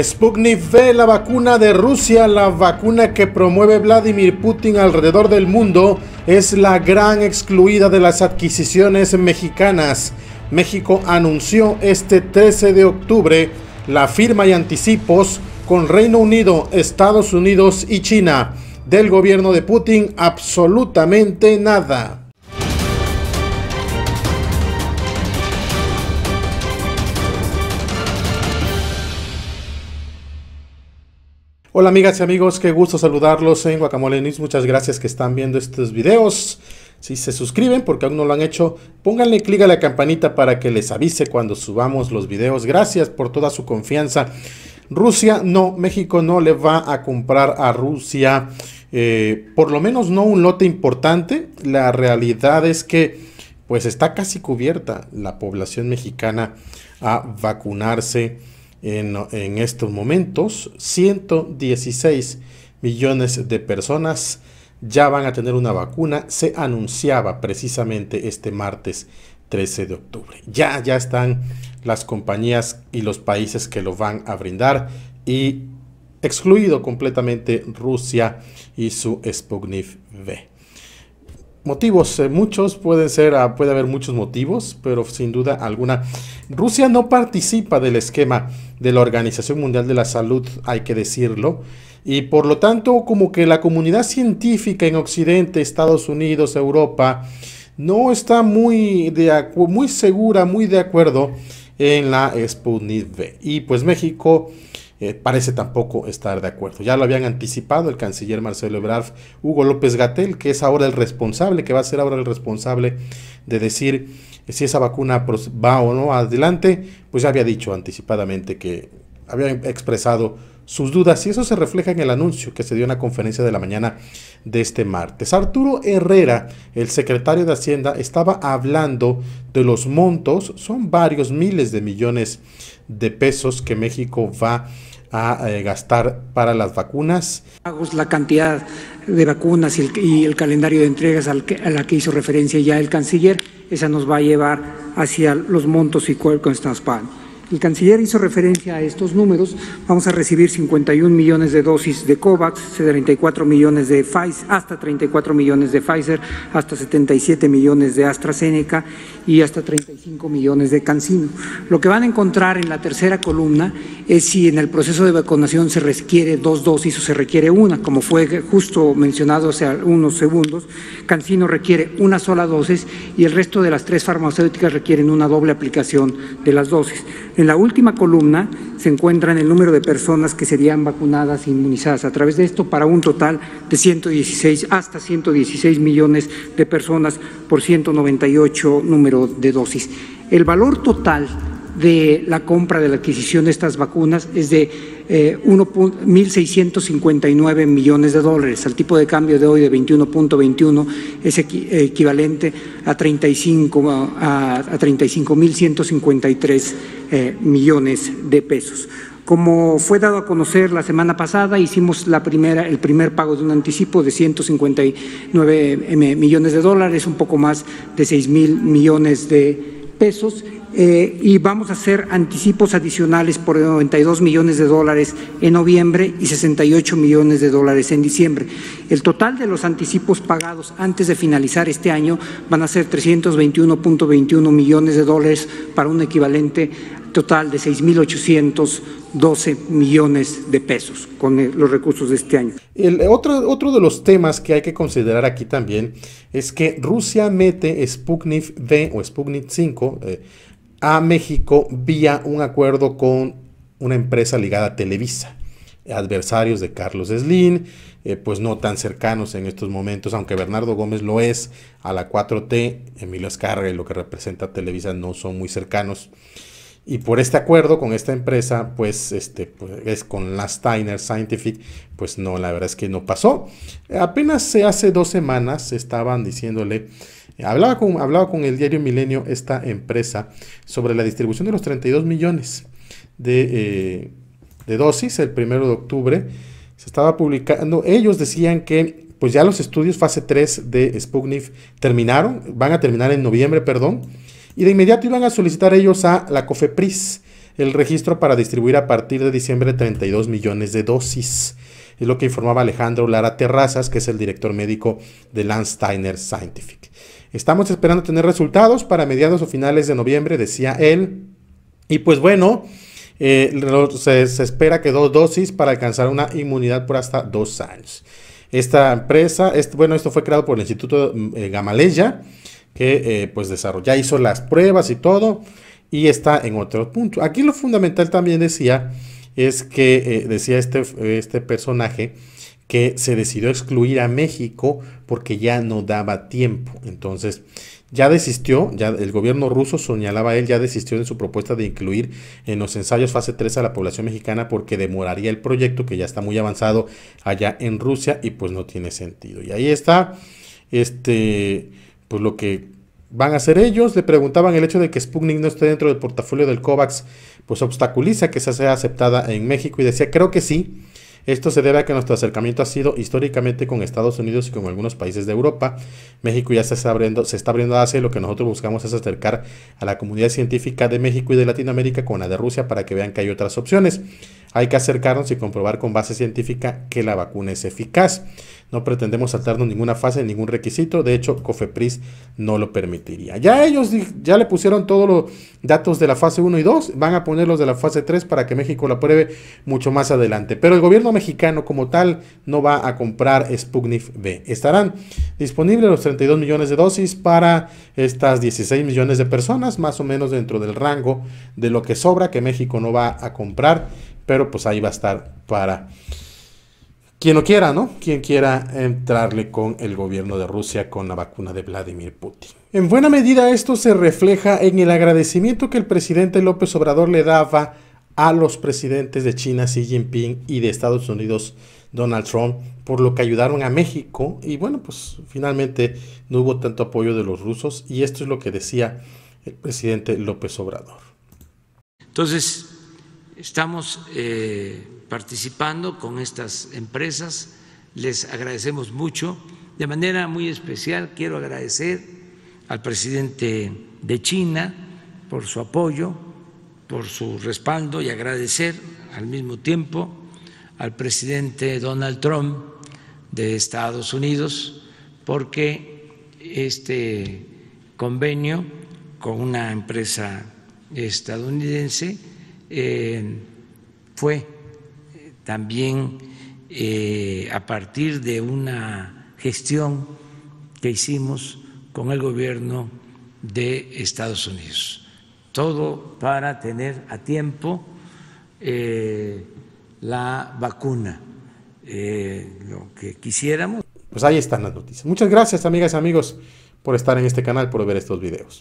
Sputnik ve la vacuna de Rusia, la vacuna que promueve Vladimir Putin alrededor del mundo, es la gran excluida de las adquisiciones mexicanas. México anunció este 13 de octubre la firma y anticipos con Reino Unido, Estados Unidos y China. Del gobierno de Putin absolutamente nada. Hola amigas y amigos, qué gusto saludarlos en Guacamole News. Muchas gracias que están viendo estos videos. Si se suscriben, porque aún no lo han hecho, pónganle clic a la campanita para que les avise cuando subamos los videos. Gracias por toda su confianza. Rusia no, México no le va a comprar a Rusia, eh, por lo menos no un lote importante. La realidad es que pues está casi cubierta la población mexicana a vacunarse en, estos momentos, 116 millones de personas ya van a tener una vacuna. Se anunciaba precisamente este martes 13 de octubre. Ya, ya están las compañías y los países que lo van a brindar y excluido completamente Rusia y su Sputnik V. Motivos, eh, muchos, pueden ser, ah, puede haber muchos motivos, pero sin duda alguna. Rusia no participa del esquema de la Organización Mundial de la Salud, hay que decirlo. Y por lo tanto, como que la comunidad científica en Occidente, Estados Unidos, Europa, no está muy, de muy segura, muy de acuerdo en la Sputnik V. Y pues México eh, parece tampoco estar de acuerdo. Ya lo habían anticipado el canciller Marcelo Ebrard, Hugo López Gatel, que es ahora el responsable, que va a ser ahora el responsable de decir si esa vacuna va o no adelante, pues ya había dicho anticipadamente que había expresado sus dudas y eso se refleja en el anuncio que se dio en la conferencia de la mañana de este martes. Arturo Herrera, el secretario de Hacienda, estaba hablando de los montos, son varios miles de millones de pesos que México va a a eh, gastar para las vacunas. La cantidad de vacunas y el, calendario de entregas a la que hizo referencia ya el canciller, esa nos va a llevar hacia los montos y cuerpos que pan el canciller hizo referencia a estos números. Vamos a recibir 51 millones de dosis de COVAX, 34 millones de Pfizer, hasta 34 millones de Pfizer, hasta 77 millones de AstraZeneca y hasta 35 millones de Cancino. Lo que van a encontrar en la tercera columna es si en el proceso de vacunación se requiere dos dosis o se requiere una, como fue justo mencionado hace unos segundos. Cancino requiere una sola dosis y el resto de las tres farmacéuticas requieren una doble aplicación de las dosis. En la última columna se encuentran el número de personas que serían vacunadas e inmunizadas a través de esto para un total de 116 hasta 116 millones de personas por 198 número de dosis. El valor total de la compra de la adquisición de estas vacunas es de 1.659 eh, millones de dólares. Al tipo de cambio de hoy de 21.21 es equivalente a 35 a, a 35.153 eh, millones de pesos. Como fue dado a conocer la semana pasada, hicimos la primera, el primer pago de un anticipo de 159 eh, millones de dólares, un poco más de 6 mil millones de pesos. Eh, y vamos a hacer anticipos adicionales por 92 millones de dólares en noviembre y 68 millones de dólares en diciembre. El total de los anticipos pagados antes de finalizar este año van a ser 321.21 millones de dólares para un equivalente total de 6.812 millones de pesos con eh, los recursos de este año. El otro, otro de los temas que hay que considerar aquí también es que Rusia mete Sputnik V o Sputnik 5 eh, a México vía un acuerdo con una empresa ligada a Televisa adversarios de Carlos Slim, eh, pues no tan cercanos en estos momentos, aunque Bernardo Gómez lo es, a la 4T, Emilio Escarra y lo que representa Televisa no son muy cercanos. Y por este acuerdo con esta empresa, pues, este, pues, es con Steiner Scientific, pues no, la verdad es que no pasó. Apenas hace dos semanas estaban diciéndole, hablaba con, hablaba con el diario Milenio esta empresa sobre la distribución de los 32 millones de, eh, de dosis el primero de octubre. Se estaba publicando, ellos decían que pues ya los estudios fase 3 de Sputnik terminaron, van a terminar en noviembre, perdón y de inmediato iban a solicitar ellos a la COFEPRIS el registro para distribuir a partir de diciembre 32 millones de dosis. Es lo que informaba Alejandro Lara Terrazas, que es el director médico de Landsteiner Scientific. Estamos esperando tener resultados para mediados o finales de noviembre, decía él. Y pues bueno, eh, se, espera que dos dosis para alcanzar una inmunidad por hasta dos años. Esta empresa, bueno, esto fue creado por el Instituto mm, eh, Gamaleya que eh, pues desarrolló, ya hizo las pruebas y todo y está en otro punto. Aquí lo fundamental también decía es que eh, decía este, este personaje que se decidió excluir a México porque ya no daba tiempo. Entonces, ya desistió, ya el gobierno ruso señalaba él, ya desistió de su propuesta de incluir en los ensayos fase 3 a la población mexicana porque demoraría el proyecto que ya está muy avanzado allá en Rusia y pues no tiene sentido. Y ahí está este pues lo que van a hacer ellos. Le preguntaban el hecho de que Sputnik no esté dentro del portafolio del COVAX, pues obstaculiza que esa sea aceptada en México y decía, creo que sí, esto se debe a que nuestro acercamiento ha sido históricamente con Estados Unidos y con algunos países de Europa. México ya se está abriendo, se está abriendo a lo que nosotros buscamos es acercar a la comunidad científica de México y de Latinoamérica con la de Rusia para que vean que hay otras opciones. Hay que acercarnos y comprobar con base científica que la vacuna es eficaz. No pretendemos saltarnos ninguna fase, ningún requisito. De hecho, COFEPRIS no lo permitiría. Ya ellos ya le pusieron todos los datos de la fase 1 y 2, van a poner los de la fase 3 para que México la pruebe mucho más adelante. Pero el gobierno mexicano como tal no va a comprar Sputnik B. Estarán disponibles los 32 millones de dosis para estas 16 millones de personas, más o menos dentro del rango de lo que sobra que México no va a comprar, pero pues ahí va a estar para quien lo quiera, ¿no? Quien quiera entrarle con el gobierno de Rusia con la vacuna de Vladimir Putin. En buena medida esto se refleja en el agradecimiento que el presidente López Obrador le daba a los presidentes de China Xi Jinping y de Estados Unidos Donald Trump por lo que ayudaron a México y bueno, pues finalmente no hubo tanto apoyo de los rusos y esto es lo que decía el presidente López Obrador. Entonces, Estamos eh, participando con estas empresas, les agradecemos mucho. De manera muy especial quiero agradecer al presidente de China por su apoyo, por su respaldo y agradecer al mismo tiempo al presidente Donald Trump de Estados Unidos porque este convenio con una empresa estadounidense eh, fue también eh, a partir de una gestión que hicimos con el gobierno de Estados Unidos. Todo para tener a tiempo eh, la vacuna, lo que quisiéramos. Pues ahí están las noticias. Muchas gracias, amigas y amigos, por estar en este canal, por ver estos videos.